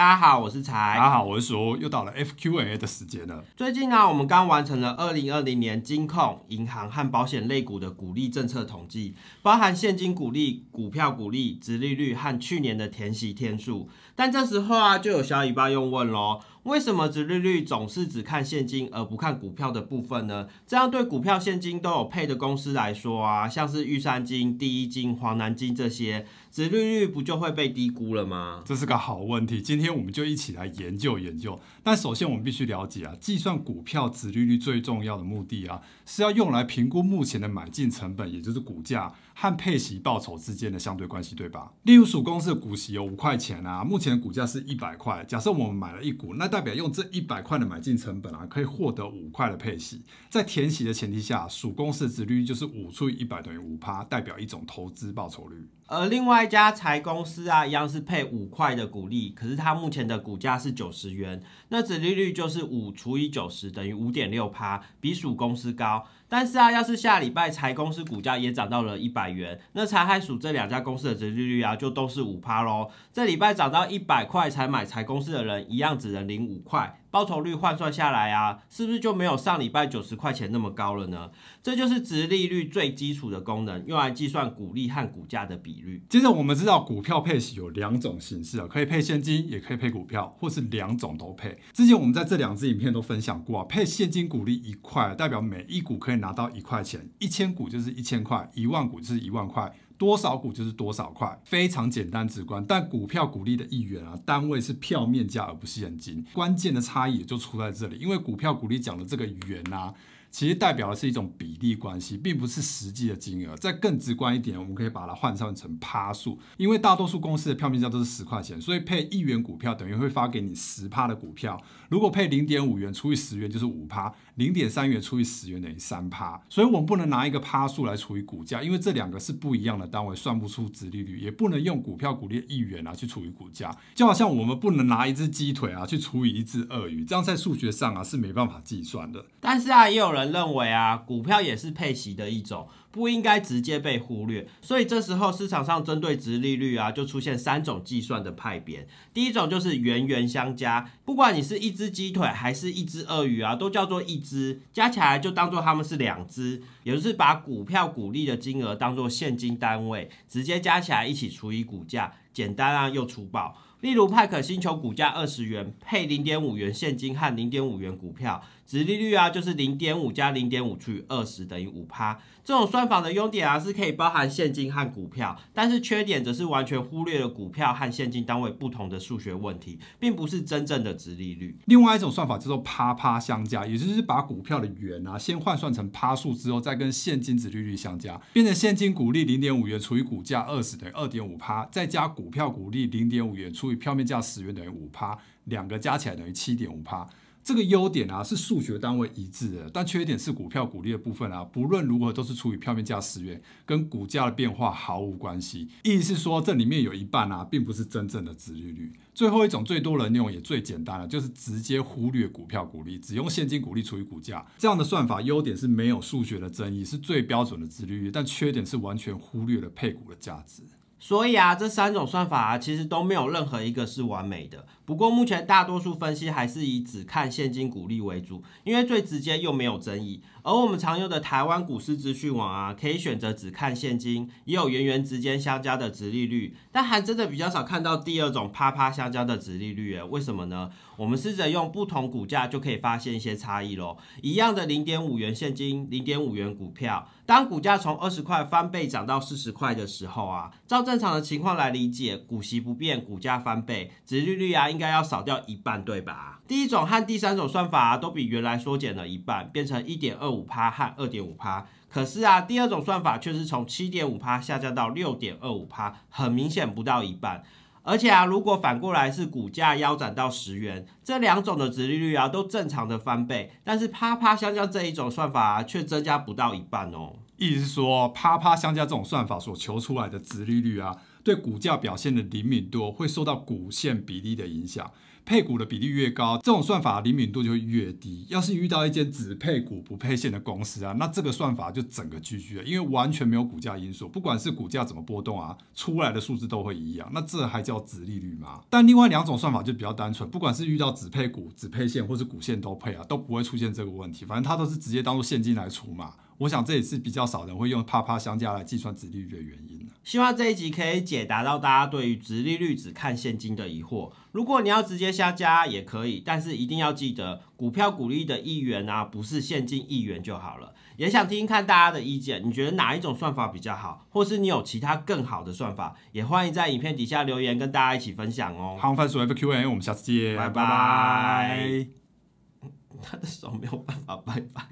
大家好，我是才。大家好，我是说，又到了 F Q A 的时间了。最近呢，我们刚完成了二零二零年金控、银行和保险类股的股利政策统计，包含现金股利、股票股利、殖利率和去年的填息天数。但这时候啊，就有小尾巴用问喽。为什么值利率总是只看现金而不看股票的部分呢？这样对股票现金都有配的公司来说啊，像是玉山金、第一金、黄南金这些，值利率不就会被低估了吗？这是个好问题，今天我们就一起来研究研究。但首先我们必须了解啊，计算股票值利率最重要的目的啊，是要用来评估目前的买进成本，也就是股价。和配息报酬之间的相对关系，对吧？例如，属公司的股息有五块钱啊，目前股价是一百块。假设我们买了一股，那代表用这一百块的买进成本啊，可以获得五块的配息。在填息的前提下，属公司的殖利率就是五除以一百等于五趴，代表一种投资报酬率。而另外一家财公司啊，一样是配五块的股利，可是它目前的股价是九十元，那殖利率就是五除以九十等于五点六趴，比属公司高。但是啊，要是下礼拜财公司股价也涨到了一百元，那财海鼠这两家公司的折利率啊，就都是五趴喽。这礼拜涨到一百块才买财公司的人，一样只能领五块。报酬率换算下来啊，是不是就没有上礼拜九十块钱那么高了呢？这就是值利率最基础的功能，用来计算股利和股价的比率。接着我们知道股票配息有两种形式啊，可以配现金，也可以配股票，或是两种都配。之前我们在这两支影片都分享过啊，配现金股利一块，代表每一股可以拿到一块钱，一千股就是一千块，一万股就是一万块。多少股就是多少块，非常简单直观。但股票股利的一元啊，单位是票面价而不是现金，关键的差异也就出在这里。因为股票股利讲的这个元啊。其实代表的是一种比例关系，并不是实际的金额。再更直观一点，我们可以把它换算成趴数，因为大多数公司的票面价都是十块钱，所以配一元股票等于会发给你十趴的股票。如果配零点五元，除以十元就是五趴；零点三元除以十元等于三趴。所以我们不能拿一个趴数来除以股价，因为这两个是不一样的单位，算不出值利率，也不能用股票股利一元啊去除以股价。就好像我们不能拿一只鸡腿啊去除以一只鳄鱼，这样在数学上啊是没办法计算的。但是啊，也有人。认为啊，股票也是配息的一种，不应该直接被忽略。所以这时候市场上针对值利率啊，就出现三种计算的派别。第一种就是圆圆相加，不管你是一只鸡腿还是一只鳄鱼啊，都叫做一只，加起来就当做他们是两只，也就是把股票股利的金额当做现金单位，直接加起来一起除以股价，简单啊又粗暴。例如派可星球股价二十元，配零点五元现金和零点五元股票，值利率啊就是零点五加零点五除以二十等于五趴。这种算法的优点啊是可以包含现金和股票，但是缺点则是完全忽略了股票和现金单位不同的数学问题，并不是真正的值利率。另外一种算法叫做趴趴相加，也就是把股票的元啊先换算成趴数之后，再跟现金值利率相加，变成现金股利零点五元除以股价二十等于二点五趴，再加股票股利零点五元除。票面价十元等于五趴，两个加起来等于七点五趴。这个优点啊是数学单位一致的，但缺点是股票股利的部分啊，不论如何都是除以票面价十元，跟股价的变化毫无关系。意思是说，这里面有一半啊，并不是真正的市利率。最后一种最多人用也最简单了，就是直接忽略股票股利，只用现金股利除以股价。这样的算法优点是没有数学的争议，是最标准的自利率，但缺点是完全忽略了配股的价值。所以啊，这三种算法啊，其实都没有任何一个是完美的。不过目前大多数分析还是以只看现金股利为主，因为最直接又没有争议。而我们常用的台湾股市资讯网啊，可以选择只看现金，也有圆圆之间相加的值利率，但还真的比较少看到第二种啪啪相加的值利率诶。为什么呢？我们试着用不同股价就可以发现一些差异咯。一样的零点五元现金，零点五元股票，当股价从二十块翻倍涨到四十块的时候啊，照。这。正常的情况来理解，股息不变，股价翻倍，值利率啊应该要少掉一半，对吧？第一种和第三种算法都比原来缩减了一半，变成一点二五趴和二点五趴。可是啊，第二种算法却是从七点五趴下降到六点二五趴，很明显不到一半。而且啊，如果反过来是股价腰斩到十元，这两种的值利率啊都正常的翻倍，但是啪啪相加这一种算法却增加不到一半哦。意思是说，啪啪相加这种算法所求出来的值利率啊。对股价表现的灵敏度会受到股线比例的影响，配股的比例越高，这种算法灵敏度就会越低。要是遇到一间只配股不配线的公司啊，那这个算法就整个 GG 了，因为完全没有股价因素，不管是股价怎么波动啊，出来的数字都会一样。那这还叫指利率吗？但另外两种算法就比较单纯，不管是遇到只配股、只配线，或是股线都配啊，都不会出现这个问题。反正它都是直接当做现金来出嘛。我想这也是比较少人会用啪啪相加来计算指利率的原因。希望这一集可以解答到大家对于直利率只看现金的疑惑。如果你要直接下加也可以，但是一定要记得股票股利的一元啊，不是现金一元就好了。也想听听看大家的意见，你觉得哪一种算法比较好，或是你有其他更好的算法，也欢迎在影片底下留言跟大家一起分享哦。好，帆薯 F Q&A，我们下次见，拜拜。他的手没有办法，拜拜。